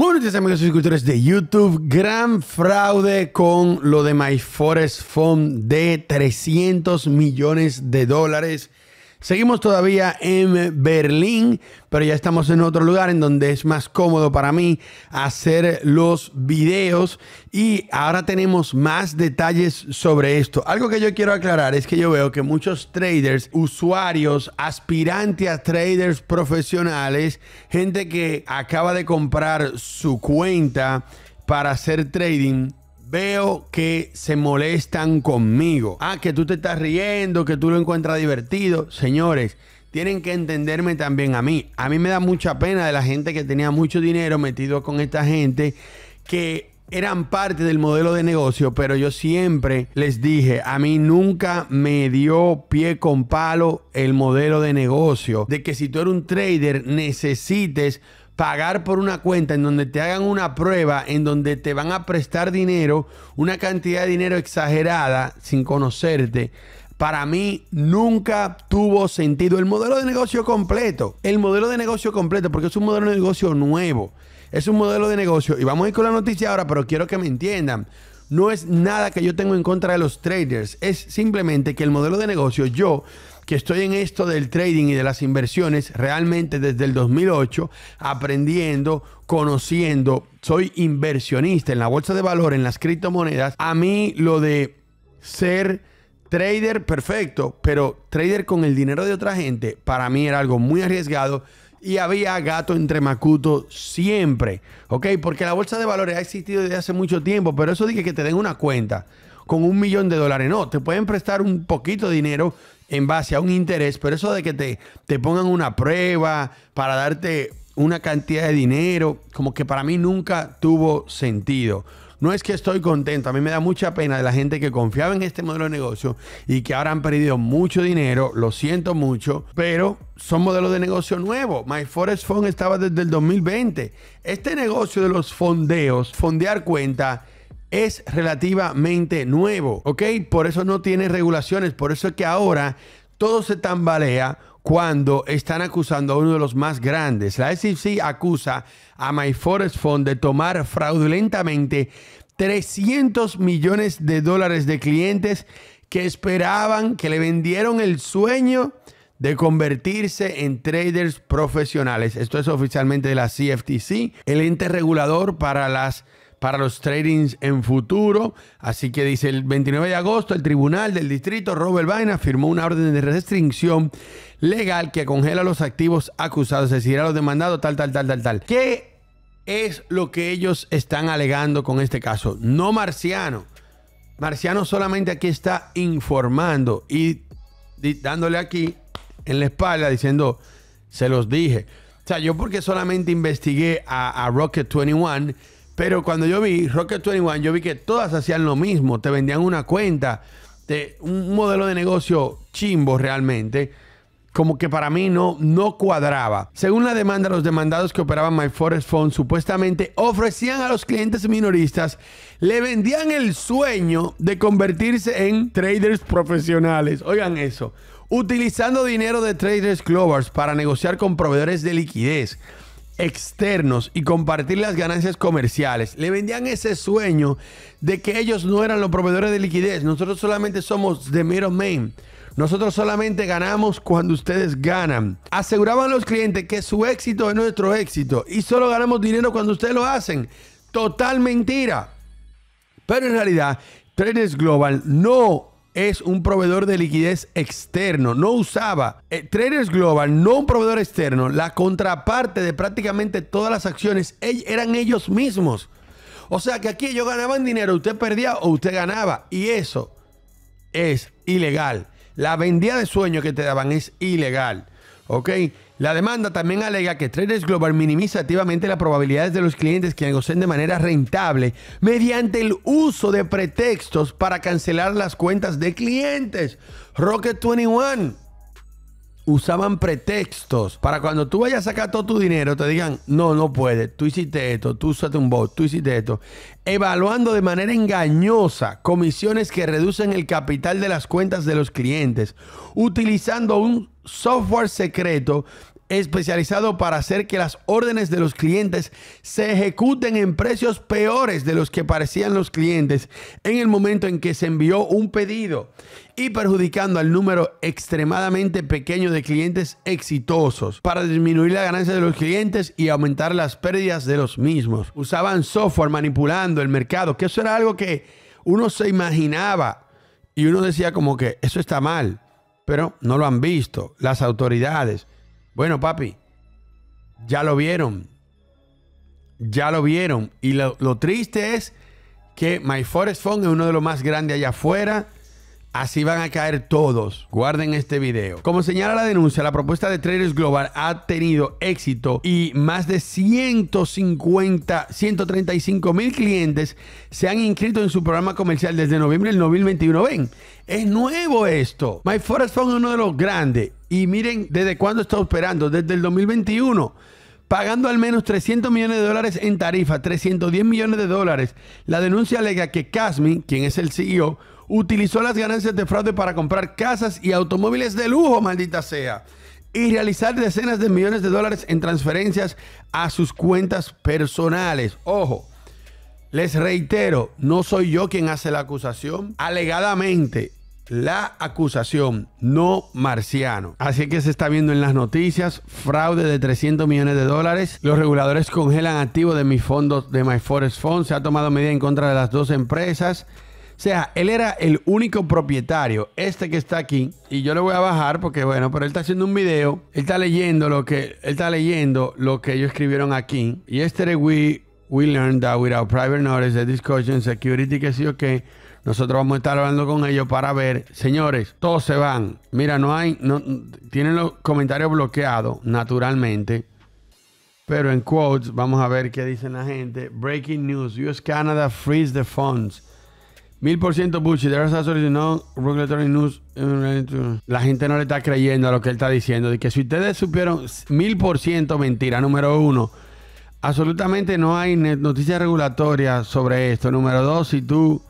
buenos días amigos suscriptores de YouTube. Gran fraude con lo de My Forest Fund de 300 millones de dólares Seguimos todavía en Berlín, pero ya estamos en otro lugar en donde es más cómodo para mí hacer los videos y ahora tenemos más detalles sobre esto. Algo que yo quiero aclarar es que yo veo que muchos traders, usuarios, aspirantes a traders profesionales, gente que acaba de comprar su cuenta para hacer trading, veo que se molestan conmigo. Ah, que tú te estás riendo, que tú lo encuentras divertido. Señores, tienen que entenderme también a mí. A mí me da mucha pena de la gente que tenía mucho dinero metido con esta gente que eran parte del modelo de negocio, pero yo siempre les dije, a mí nunca me dio pie con palo el modelo de negocio, de que si tú eres un trader necesites pagar por una cuenta en donde te hagan una prueba, en donde te van a prestar dinero, una cantidad de dinero exagerada sin conocerte, para mí nunca tuvo sentido. El modelo de negocio completo, el modelo de negocio completo, porque es un modelo de negocio nuevo. Es un modelo de negocio. Y vamos a ir con la noticia ahora, pero quiero que me entiendan. No es nada que yo tengo en contra de los traders, es simplemente que el modelo de negocio, yo que estoy en esto del trading y de las inversiones realmente desde el 2008, aprendiendo, conociendo, soy inversionista en la bolsa de valor, en las criptomonedas. A mí lo de ser trader, perfecto, pero trader con el dinero de otra gente, para mí era algo muy arriesgado y había gato entre Macuto siempre. ¿Ok? Porque la bolsa de valores ha existido desde hace mucho tiempo, pero eso dije que te den una cuenta con un millón de dólares. No, te pueden prestar un poquito de dinero en base a un interés, pero eso de que te, te pongan una prueba para darte una cantidad de dinero, como que para mí nunca tuvo sentido. No es que estoy contento, a mí me da mucha pena de la gente que confiaba en este modelo de negocio y que ahora han perdido mucho dinero, lo siento mucho, pero son modelos de negocio nuevos. My Forest Fund estaba desde el 2020. Este negocio de los fondeos, fondear cuenta, es relativamente nuevo, ¿ok? Por eso no tiene regulaciones, por eso es que ahora todo se tambalea cuando están acusando a uno de los más grandes. La SEC acusa a My de tomar fraudulentamente 300 millones de dólares de clientes que esperaban, que le vendieron el sueño de convertirse en traders profesionales. Esto es oficialmente de la CFTC, el ente regulador para las para los tradings en futuro. Así que dice el 29 de agosto, el Tribunal del Distrito Robert Vaina firmó una orden de restricción legal que congela los activos acusados, es decir, a los demandados, tal, tal, tal, tal, tal. ¿Qué es lo que ellos están alegando con este caso? No Marciano. Marciano solamente aquí está informando y dándole aquí en la espalda diciendo, se los dije. O sea, yo porque solamente investigué a, a Rocket 21 pero cuando yo vi Rocket 21, yo vi que todas hacían lo mismo. Te vendían una cuenta, de un modelo de negocio chimbo realmente. Como que para mí no, no cuadraba. Según la demanda, los demandados que operaban MyForest supuestamente ofrecían a los clientes minoristas, le vendían el sueño de convertirse en traders profesionales. Oigan eso. Utilizando dinero de traders clovers para negociar con proveedores de liquidez externos y compartir las ganancias comerciales. Le vendían ese sueño de que ellos no eran los proveedores de liquidez. Nosotros solamente somos de mero main. Nosotros solamente ganamos cuando ustedes ganan. Aseguraban los clientes que su éxito es nuestro éxito y solo ganamos dinero cuando ustedes lo hacen. Total mentira. Pero en realidad, trenes Global no es un proveedor de liquidez externo. No usaba eh, Traders Global, no un proveedor externo. La contraparte de prácticamente todas las acciones eran ellos mismos. O sea que aquí ellos ganaban dinero, usted perdía o usted ganaba. Y eso es ilegal. La vendida de sueño que te daban es ilegal. ¿Ok? La demanda también alega que Traders Global minimiza activamente las probabilidades de los clientes que negocien de manera rentable mediante el uso de pretextos para cancelar las cuentas de clientes. Rocket 21 usaban pretextos para cuando tú vayas a sacar todo tu dinero, te digan, no, no puedes, tú hiciste esto, tú usaste un bot, tú hiciste esto, evaluando de manera engañosa comisiones que reducen el capital de las cuentas de los clientes, utilizando un software secreto especializado para hacer que las órdenes de los clientes se ejecuten en precios peores de los que parecían los clientes en el momento en que se envió un pedido y perjudicando al número extremadamente pequeño de clientes exitosos para disminuir la ganancia de los clientes y aumentar las pérdidas de los mismos. Usaban software manipulando el mercado, que eso era algo que uno se imaginaba y uno decía como que eso está mal, pero no lo han visto las autoridades. Bueno, papi, ya lo vieron. Ya lo vieron. Y lo, triste es que My Fund es uno de los más grandes allá afuera Así van a caer todos. Guarden este video. Como señala la denuncia, la propuesta de Traders Global ha tenido éxito y más de 150, 135 mil clientes se han inscrito en su programa comercial desde noviembre del 2021. Ven, es nuevo esto. My fue es uno de los grandes. Y miren desde cuándo está operando, desde el 2021 pagando al menos 300 millones de dólares en tarifa, 310 millones de dólares. La denuncia alega que Casmi, quien es el CEO, utilizó las ganancias de fraude para comprar casas y automóviles de lujo, maldita sea, y realizar decenas de millones de dólares en transferencias a sus cuentas personales. Ojo. Les reitero, no soy yo quien hace la acusación. Alegadamente, la acusación, no marciano. Así que se está viendo en las noticias, fraude de 300 millones de dólares. Los reguladores congelan activos de mis fondos de My Forest Fund. Se ha tomado medida en contra de las dos empresas sea, él era el único propietario, este que está aquí, y yo le voy a bajar porque bueno, pero él está haciendo un video, él está leyendo lo que, él está leyendo lo que ellos escribieron aquí. Y este we, we learned that without private notice, the discussion, security, que sí o que nosotros vamos a estar hablando con ellos para ver, señores, todos se van. Mira, no hay, no, tienen los comentarios bloqueados, naturalmente. Pero en quotes, vamos a ver qué dicen la gente. Breaking news: US Canada freeze the funds Mil por ciento Bushi, there regulatory news. Eh, la gente no le está creyendo a lo que él está diciendo. De que si ustedes supieron, mil por ciento mentira, número uno. Absolutamente no hay noticias regulatorias sobre esto. Número dos, si tú,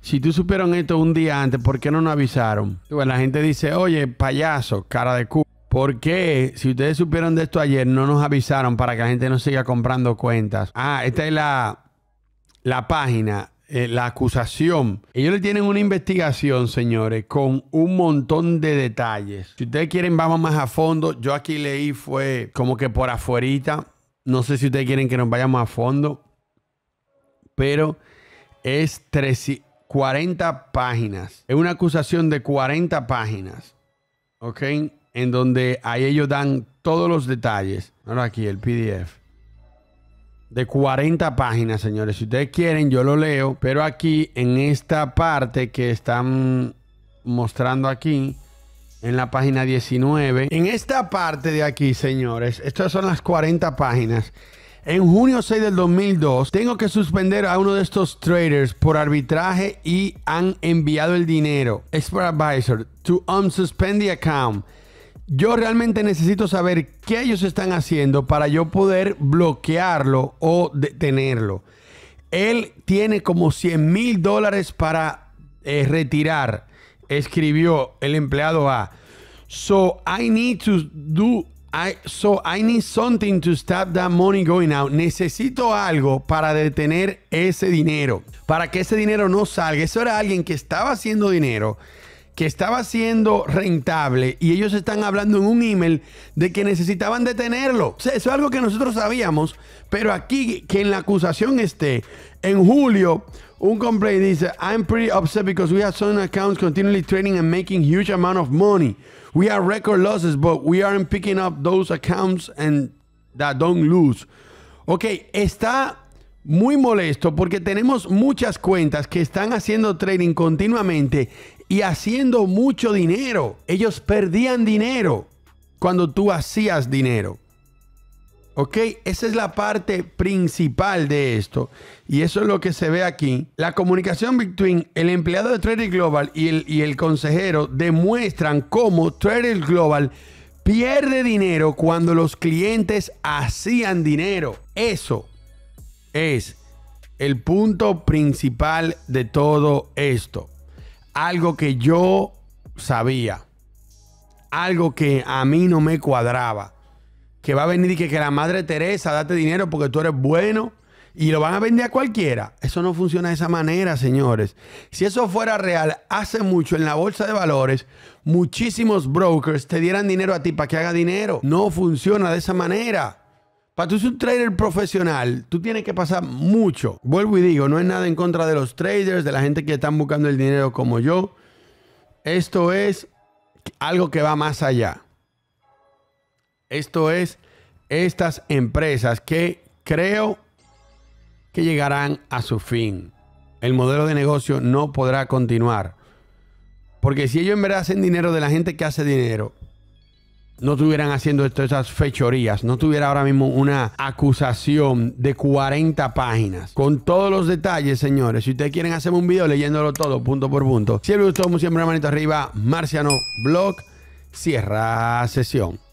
si tú supieron esto un día antes, ¿por qué no nos avisaron? la gente dice, oye, payaso, cara de culo ¿Por qué, si ustedes supieron de esto ayer, no nos avisaron para que la gente no siga comprando cuentas? Ah, esta es la, la página eh, la acusación. Ellos le tienen una investigación, señores, con un montón de detalles. Si ustedes quieren, vamos más a fondo. Yo aquí leí fue como que por afuerita. No sé si ustedes quieren que nos vayamos a fondo. Pero es 40 páginas. Es una acusación de 40 páginas. ¿Ok? En donde ahí ellos dan todos los detalles. Ahora aquí el PDF de 40 páginas, señores. Si ustedes quieren, yo lo leo, pero aquí en esta parte que están mostrando aquí, en la página 19, en esta parte de aquí, señores, estas son las 40 páginas. En junio 6 del 2002, tengo que suspender a uno de estos traders por arbitraje y han enviado el dinero. Expert Advisor, to unsuspend the account yo realmente necesito saber qué ellos están haciendo para yo poder bloquearlo o detenerlo. Él tiene como 100 mil dólares para eh, retirar, escribió el empleado A. So I need to do I, so I need something to stop that money going out. Necesito algo para detener ese dinero, para que ese dinero no salga. Eso era alguien que estaba haciendo dinero que estaba siendo rentable y ellos están hablando en un email de que necesitaban detenerlo. eso es algo que nosotros sabíamos, pero aquí que en la acusación esté, en julio, un complaint dice, I'm pretty upset because we have some accounts continually trading and making huge amount of money. We have record losses, but we aren't picking up those accounts and that don't lose. Ok, está muy molesto porque tenemos muchas cuentas que están haciendo trading continuamente y haciendo mucho dinero. Ellos perdían dinero cuando tú hacías dinero. ¿Ok? Esa es la parte principal de esto. Y eso es lo que se ve aquí. La comunicación between el empleado de Trader Global y el, y el consejero demuestran cómo Trader Global pierde dinero cuando los clientes hacían dinero. Eso es el punto principal de todo esto algo que yo sabía, algo que a mí no me cuadraba, que va a venir y que, la madre Teresa date dinero porque tú eres bueno y lo van a vender a cualquiera. Eso no funciona de esa manera, señores. Si eso fuera real, hace mucho en la bolsa de valores, muchísimos brokers te dieran dinero a ti para que haga dinero. No funciona de esa manera. Para tú ser un trader profesional, tú tienes que pasar mucho. Vuelvo y digo, no es nada en contra de los traders, de la gente que están buscando el dinero como yo. Esto es algo que va más allá. Esto es estas empresas que creo que llegarán a su fin. El modelo de negocio no podrá continuar. Porque si ellos en verdad hacen dinero de la gente que hace dinero, no estuvieran haciendo todas esas fechorías, no tuviera ahora mismo una acusación de 40 páginas con todos los detalles, señores. Si ustedes quieren hacerme un video leyéndolo todo, punto por punto. Si les gustó, siempre, la manito arriba, Marciano Blog, cierra sesión.